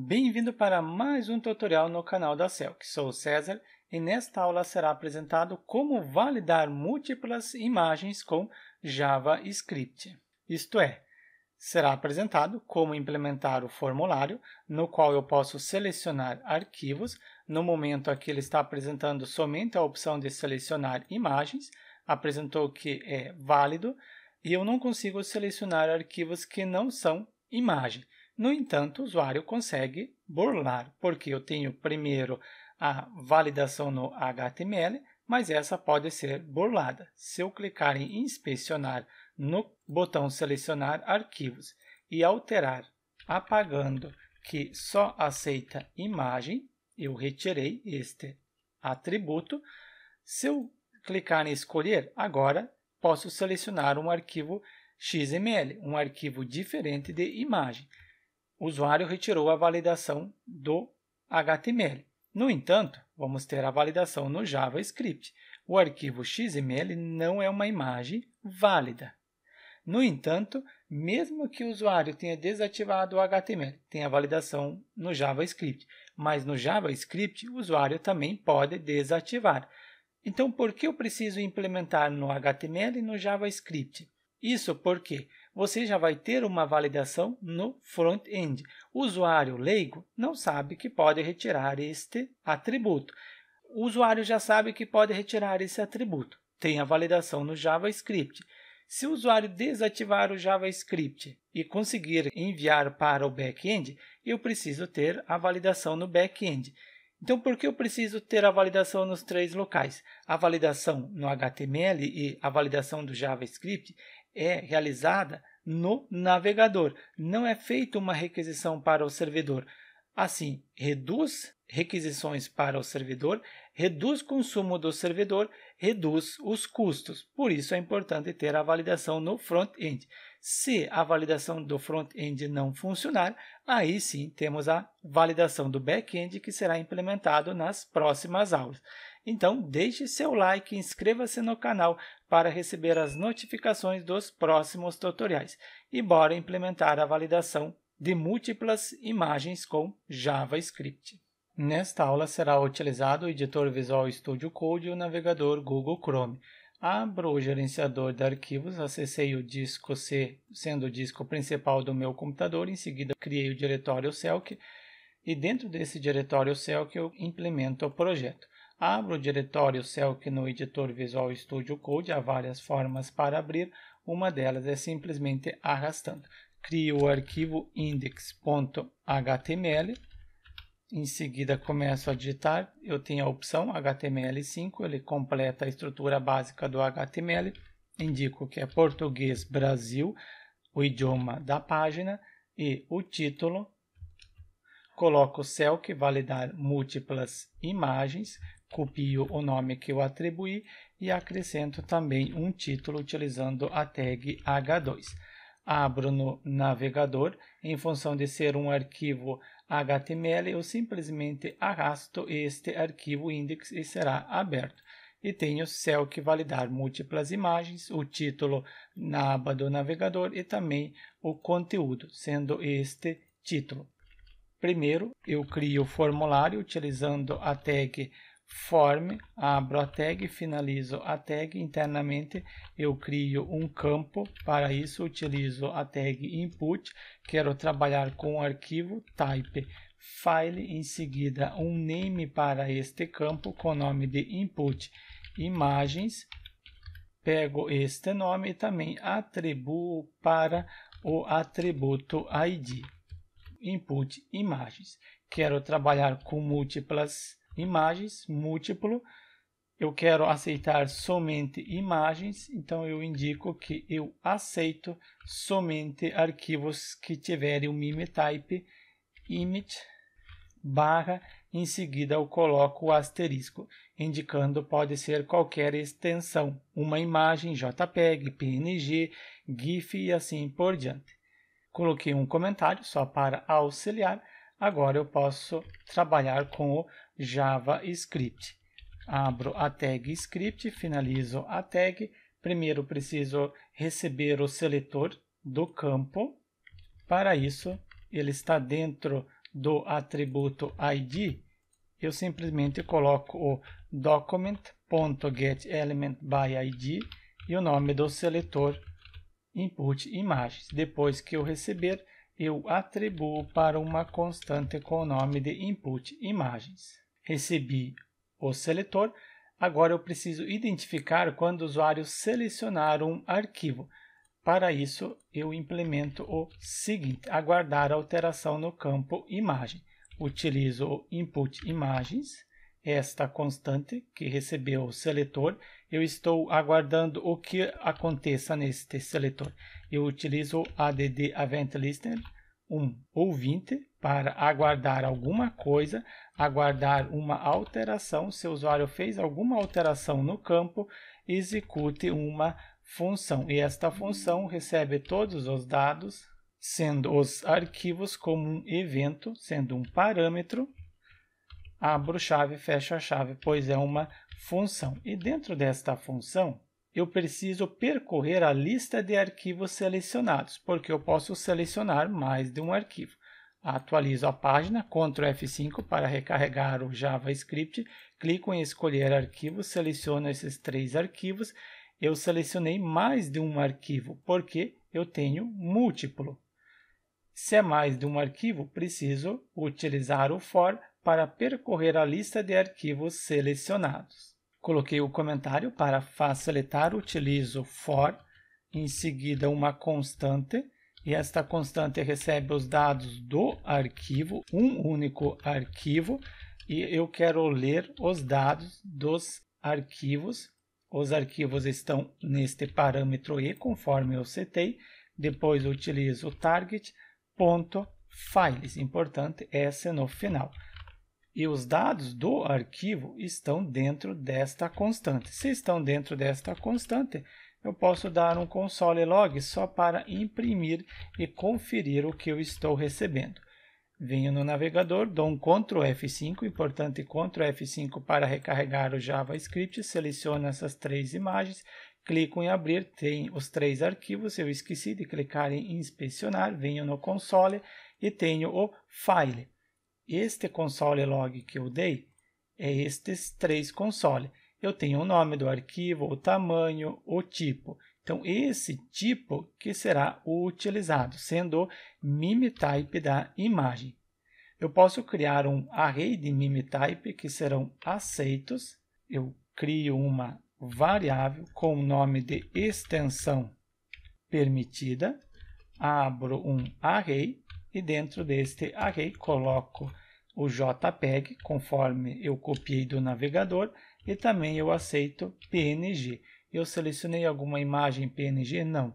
Bem-vindo para mais um tutorial no canal da CELC. Sou César e nesta aula será apresentado como validar múltiplas imagens com JavaScript. Isto é, será apresentado como implementar o formulário no qual eu posso selecionar arquivos. No momento aqui ele está apresentando somente a opção de selecionar imagens, apresentou que é válido e eu não consigo selecionar arquivos que não são imagem. No entanto, o usuário consegue burlar, porque eu tenho primeiro a validação no HTML, mas essa pode ser burlada. Se eu clicar em inspecionar no botão selecionar arquivos e alterar apagando que só aceita imagem, eu retirei este atributo. Se eu clicar em escolher, agora posso selecionar um arquivo XML, um arquivo diferente de imagem o usuário retirou a validação do HTML. No entanto, vamos ter a validação no JavaScript. O arquivo XML não é uma imagem válida. No entanto, mesmo que o usuário tenha desativado o HTML, tem a validação no JavaScript. Mas no JavaScript, o usuário também pode desativar. Então, por que eu preciso implementar no HTML e no JavaScript? Isso porque você já vai ter uma validação no front-end. O usuário leigo não sabe que pode retirar este atributo. O usuário já sabe que pode retirar esse atributo. Tem a validação no JavaScript. Se o usuário desativar o JavaScript e conseguir enviar para o back-end, eu preciso ter a validação no back-end. Então, por que eu preciso ter a validação nos três locais? A validação no HTML e a validação do JavaScript é realizada no navegador. Não é feita uma requisição para o servidor. Assim, reduz requisições para o servidor, reduz consumo do servidor, reduz os custos. Por isso é importante ter a validação no front-end. Se a validação do front-end não funcionar, aí sim temos a validação do back-end que será implementado nas próximas aulas. Então, deixe seu like e inscreva-se no canal para receber as notificações dos próximos tutoriais. E bora implementar a validação de múltiplas imagens com JavaScript. Nesta aula será utilizado o editor Visual Studio Code e o navegador Google Chrome. Abro o gerenciador de arquivos, acessei o disco C, sendo o disco principal do meu computador, em seguida criei o diretório Celc, e dentro desse diretório Celc eu implemento o projeto. Abra o diretório Selk no editor Visual Studio Code, há várias formas para abrir, uma delas é simplesmente arrastando. Crie o arquivo index.html, em seguida começo a digitar, eu tenho a opção HTML5, ele completa a estrutura básica do HTML, indico que é português Brasil, o idioma da página e o título, coloco o cell que validar múltiplas imagens, copio o nome que eu atribuí e acrescento também um título utilizando a tag H2. Abro no navegador, em função de ser um arquivo HTML, eu simplesmente arrasto este arquivo index e será aberto. E tenho céu que validar múltiplas imagens, o título na aba do navegador e também o conteúdo, sendo este título. Primeiro, eu crio o formulário utilizando a tag form, abro a tag, finalizo a tag internamente, eu crio um campo, para isso utilizo a tag input, quero trabalhar com o arquivo type file, em seguida um name para este campo com o nome de input imagens, pego este nome e também atribuo para o atributo id input imagens. Quero trabalhar com múltiplas imagens, múltiplo. Eu quero aceitar somente imagens, então eu indico que eu aceito somente arquivos que tiverem o mime type image barra, em seguida eu coloco o asterisco, indicando pode ser qualquer extensão, uma imagem, JPEG, PNG, GIF e assim por diante. Coloquei um comentário só para auxiliar, agora eu posso trabalhar com o JavaScript. Abro a tag script, finalizo a tag. Primeiro preciso receber o seletor do campo. Para isso, ele está dentro do atributo ID. Eu simplesmente coloco o document.getElementById e o nome do seletor input imagens. Depois que eu receber, eu atribuo para uma constante com o nome de input imagens. Recebi o seletor. Agora eu preciso identificar quando o usuário selecionar um arquivo. Para isso, eu implemento o seguinte: aguardar alteração no campo imagem. Utilizo o input imagens, esta constante que recebeu o seletor. Eu estou aguardando o que aconteça neste seletor. Eu utilizo o add event listener um ouvinte para aguardar alguma coisa, aguardar uma alteração. Se o usuário fez alguma alteração no campo, execute uma função. E esta função recebe todos os dados, sendo os arquivos como um evento, sendo um parâmetro. Abro chave, fecho a chave, pois é uma função. E dentro desta função, eu preciso percorrer a lista de arquivos selecionados, porque eu posso selecionar mais de um arquivo. Atualizo a página, Ctrl F5 para recarregar o JavaScript, clico em escolher arquivos, seleciono esses três arquivos. Eu selecionei mais de um arquivo, porque eu tenho múltiplo. Se é mais de um arquivo, preciso utilizar o for para percorrer a lista de arquivos selecionados. Coloquei o comentário para facilitar, utilizo for, em seguida uma constante, e esta constante recebe os dados do arquivo, um único arquivo, e eu quero ler os dados dos arquivos. Os arquivos estão neste parâmetro e, conforme eu setei, depois utilizo target.files, importante essa no final e os dados do arquivo estão dentro desta constante. Se estão dentro desta constante, eu posso dar um console log só para imprimir e conferir o que eu estou recebendo. Venho no navegador, dou um Ctrl F5, importante Ctrl F5 para recarregar o JavaScript, seleciono essas três imagens, clico em abrir, tem os três arquivos, eu esqueci de clicar em inspecionar, venho no console e tenho o file. Este console log que eu dei é estes três consoles Eu tenho o nome do arquivo, o tamanho, o tipo. Então, esse tipo que será utilizado, sendo o MimiType da imagem. Eu posso criar um array de MimiType que serão aceitos. Eu crio uma variável com o nome de extensão permitida, abro um array e dentro deste array coloco o JPEG, conforme eu copiei do navegador, e também eu aceito PNG. Eu selecionei alguma imagem PNG? Não.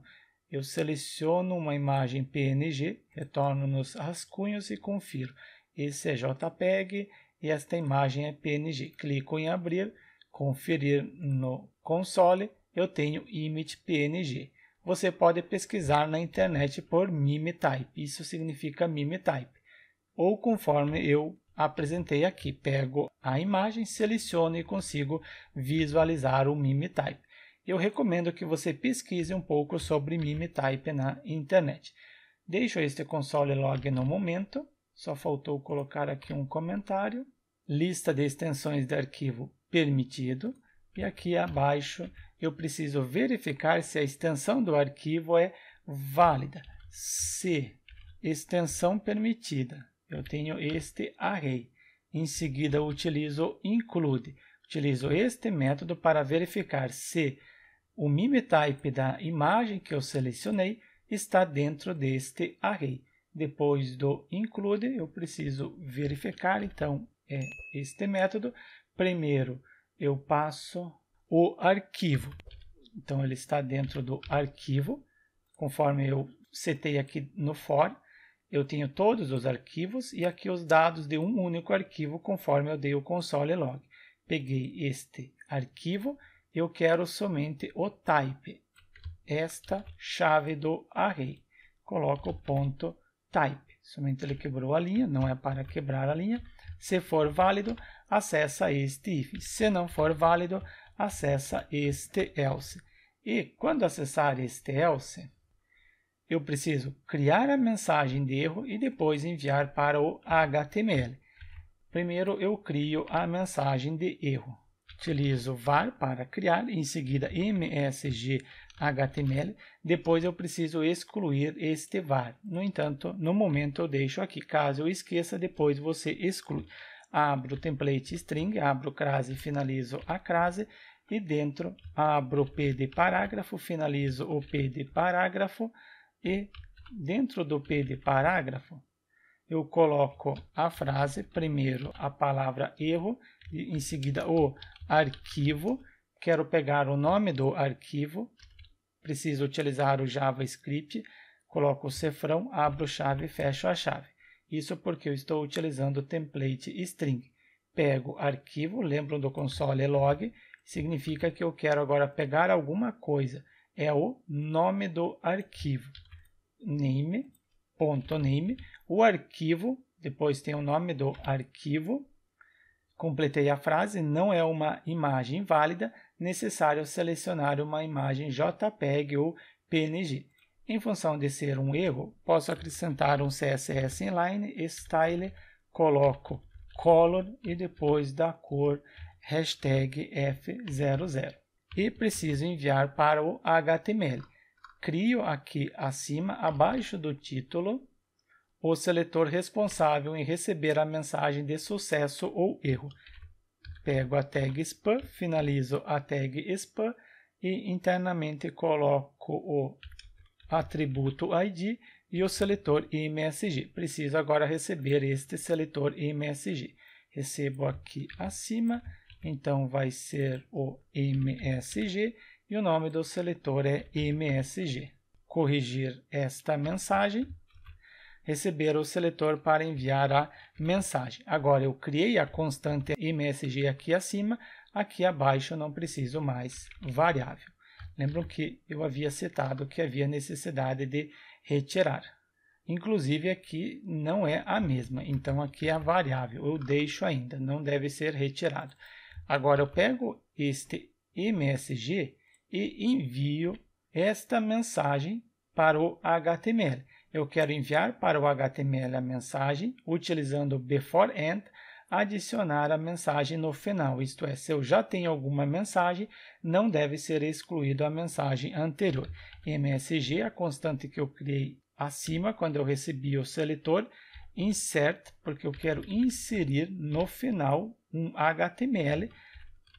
Eu seleciono uma imagem PNG, retorno nos rascunhos e confiro. Esse é JPEG e esta imagem é PNG. Clico em abrir, conferir no console, eu tenho image PNG você pode pesquisar na internet por mime type. Isso significa mime type. Ou conforme eu apresentei aqui, pego a imagem, seleciono e consigo visualizar o mime type. Eu recomendo que você pesquise um pouco sobre mime type na internet. Deixo este console log no momento, só faltou colocar aqui um comentário, lista de extensões de arquivo permitido, e aqui abaixo eu preciso verificar se a extensão do arquivo é válida. Se extensão permitida, eu tenho este array. Em seguida, utilizo include. Utilizo este método para verificar se o mimetype da imagem que eu selecionei está dentro deste array. Depois do include, eu preciso verificar, então é este método. Primeiro, eu passo o arquivo. Então ele está dentro do arquivo, conforme eu setei aqui no for, eu tenho todos os arquivos e aqui os dados de um único arquivo conforme eu dei o console log. Peguei este arquivo, eu quero somente o type, esta chave do array. Coloco o ponto type, somente ele quebrou a linha, não é para quebrar a linha. Se for válido, acessa este if. Se não for válido, acessa este else. E quando acessar este else, eu preciso criar a mensagem de erro e depois enviar para o HTML. Primeiro eu crio a mensagem de erro. Utilizo var para criar, em seguida msg HTML. Depois eu preciso excluir este var. No entanto, no momento eu deixo aqui. Caso eu esqueça, depois você exclui abro o template string, abro crase, finalizo a crase e dentro abro o p de parágrafo, finalizo o p de parágrafo e dentro do p de parágrafo eu coloco a frase, primeiro a palavra erro, em seguida o arquivo, quero pegar o nome do arquivo, preciso utilizar o JavaScript, coloco o cefrão, abro chave, e fecho a chave. Isso porque eu estou utilizando o template string. Pego arquivo, lembram do console log, significa que eu quero agora pegar alguma coisa. É o nome do arquivo. Name, ponto name. O arquivo, depois tem o nome do arquivo. Completei a frase, não é uma imagem válida, necessário selecionar uma imagem JPEG ou PNG. Em função de ser um erro, posso acrescentar um CSS inline style, coloco color e depois da cor hashtag F00. E preciso enviar para o HTML. Crio aqui acima, abaixo do título, o seletor responsável em receber a mensagem de sucesso ou erro. Pego a tag spam, finalizo a tag spam e internamente coloco o atributo ID e o seletor MSG. Preciso agora receber este seletor MSG. Recebo aqui acima, então vai ser o MSG e o nome do seletor é MSG. Corrigir esta mensagem receber o seletor para enviar a mensagem. Agora eu criei a constante MSG aqui acima, aqui abaixo não preciso mais variável. Lembram que eu havia citado que havia necessidade de retirar. Inclusive aqui não é a mesma, então aqui é a variável, eu deixo ainda, não deve ser retirado. Agora eu pego este MSG e envio esta mensagem para o HTML. Eu quero enviar para o HTML a mensagem utilizando o before and adicionar a mensagem no final, isto é, se eu já tenho alguma mensagem, não deve ser excluído a mensagem anterior. MSG, a constante que eu criei acima, quando eu recebi o seletor, insert, porque eu quero inserir no final um HTML.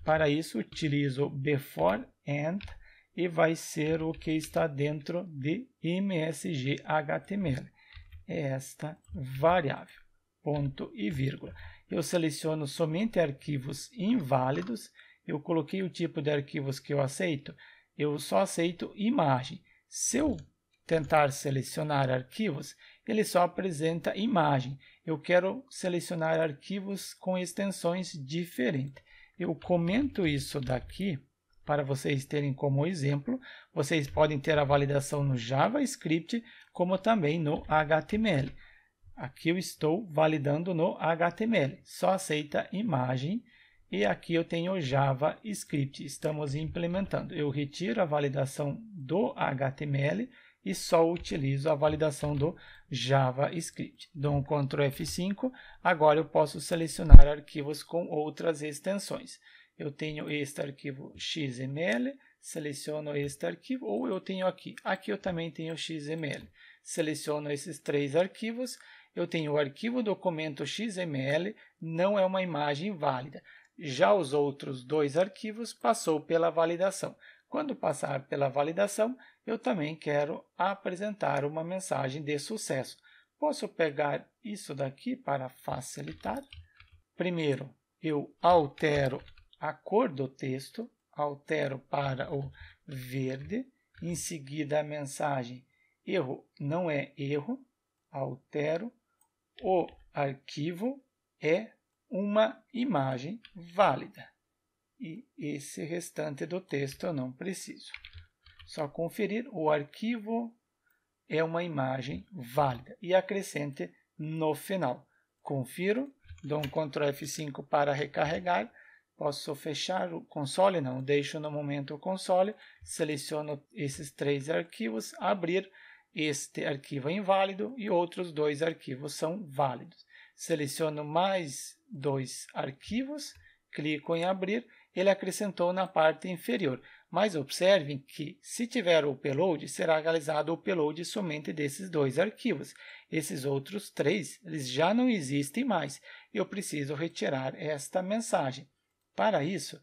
Para isso, utilizo before and e vai ser o que está dentro de MSG HTML. É esta variável, ponto e vírgula eu seleciono somente arquivos inválidos, eu coloquei o tipo de arquivos que eu aceito, eu só aceito imagem. Se eu tentar selecionar arquivos, ele só apresenta imagem. Eu quero selecionar arquivos com extensões diferentes. Eu comento isso daqui para vocês terem como exemplo. Vocês podem ter a validação no JavaScript, como também no HTML. Aqui eu estou validando no HTML, só aceita imagem. E aqui eu tenho JavaScript, estamos implementando. Eu retiro a validação do HTML e só utilizo a validação do JavaScript. Dou um Ctrl F5, agora eu posso selecionar arquivos com outras extensões. Eu tenho este arquivo XML, seleciono este arquivo, ou eu tenho aqui, aqui eu também tenho XML. Seleciono esses três arquivos eu tenho o arquivo documento XML, não é uma imagem válida. Já os outros dois arquivos passou pela validação. Quando passar pela validação, eu também quero apresentar uma mensagem de sucesso. Posso pegar isso daqui para facilitar? Primeiro, eu altero a cor do texto, altero para o verde, em seguida a mensagem erro não é erro, altero o arquivo é uma imagem válida. E esse restante do texto eu não preciso. Só conferir o arquivo é uma imagem válida e acrescente no final. Confiro, dou um Ctrl F5 para recarregar. Posso fechar o console, não, deixo no momento o console, seleciono esses três arquivos, abrir, este arquivo é inválido e outros dois arquivos são válidos. Seleciono mais dois arquivos, clico em abrir, ele acrescentou na parte inferior. Mas observem que, se tiver o upload, será realizado o upload somente desses dois arquivos. Esses outros três eles já não existem mais. Eu preciso retirar esta mensagem. Para isso,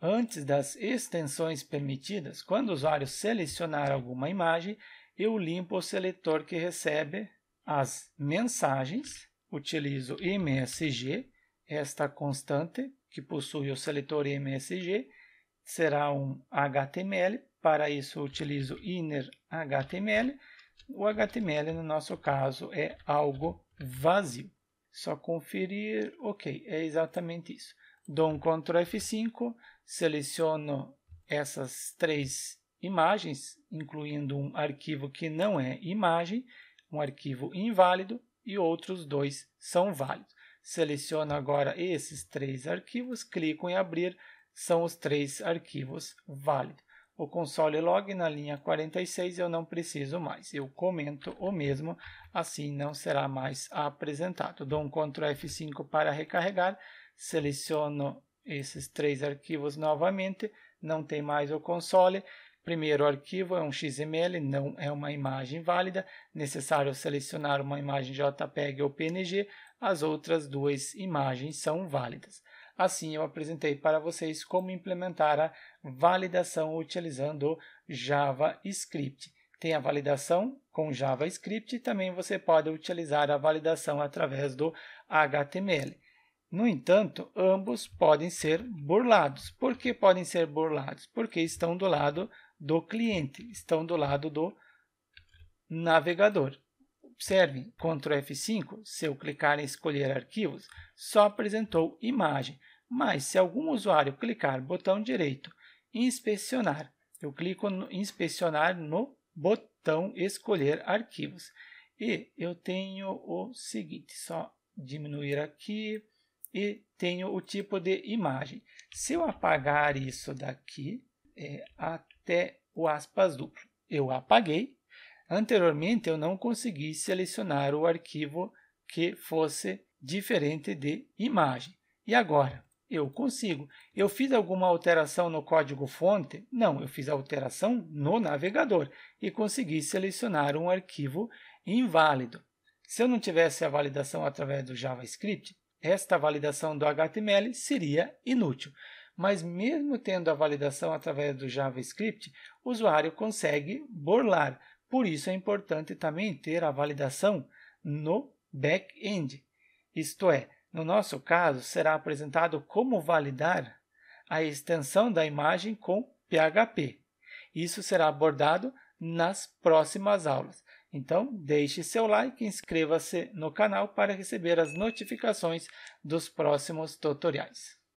antes das extensões permitidas, quando o usuário selecionar alguma imagem, eu limpo o seletor que recebe as mensagens, utilizo MSG, esta constante que possui o seletor MSG será um HTML, para isso utilizo inner HTML, o HTML no nosso caso é algo vazio. Só conferir, ok, é exatamente isso. Dou um Ctrl F5, seleciono essas três imagens, incluindo um arquivo que não é imagem, um arquivo inválido e outros dois são válidos. Seleciono agora esses três arquivos, clico em abrir, são os três arquivos válidos. O console log na linha 46 eu não preciso mais, eu comento o mesmo, assim não será mais apresentado. Dou um Ctrl F5 para recarregar, seleciono esses três arquivos novamente, não tem mais o console, Primeiro, o arquivo é um XML, não é uma imagem válida. Necessário selecionar uma imagem JPEG ou PNG. As outras duas imagens são válidas. Assim, eu apresentei para vocês como implementar a validação utilizando JavaScript. Tem a validação com JavaScript e também você pode utilizar a validação através do HTML. No entanto, ambos podem ser burlados. Por que podem ser burlados? Porque estão do lado do cliente, estão do lado do navegador. Observem, Ctrl F5, se eu clicar em escolher arquivos, só apresentou imagem, mas se algum usuário clicar botão direito, inspecionar, eu clico no inspecionar no botão escolher arquivos. E eu tenho o seguinte, só diminuir aqui, e tenho o tipo de imagem. Se eu apagar isso daqui, é, até o aspas duplo. Eu apaguei. Anteriormente, eu não consegui selecionar o arquivo que fosse diferente de imagem. E agora? Eu consigo. Eu fiz alguma alteração no código-fonte? Não, eu fiz a alteração no navegador e consegui selecionar um arquivo inválido. Se eu não tivesse a validação através do JavaScript, esta validação do HTML seria inútil mas mesmo tendo a validação através do JavaScript, o usuário consegue burlar. Por isso é importante também ter a validação no back-end. Isto é, no nosso caso, será apresentado como validar a extensão da imagem com PHP. Isso será abordado nas próximas aulas. Então, deixe seu like e inscreva-se no canal para receber as notificações dos próximos tutoriais.